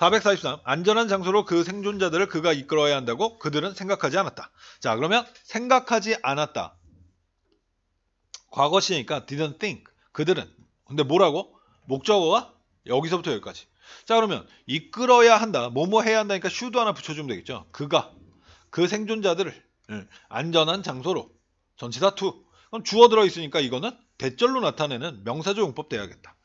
443. 안전한 장소로 그 생존자들을 그가 이끌어야 한다고 그들은 생각하지 않았다. 자, 그러면 생각하지 않았다. 과거 시니까 didn't think. 그들은. 근데 뭐라고? 목적어가 여기서부터 여기까지. 자, 그러면 이끌어야 한다. 뭐뭐 해야 한다니까 슈도 하나 붙여주면 되겠죠. 그가 그 생존자들을 예, 안전한 장소로 전치사 투. 그럼 주어 들어 있으니까 이거는 대절로 나타내는 명사조 용법 돼야겠다.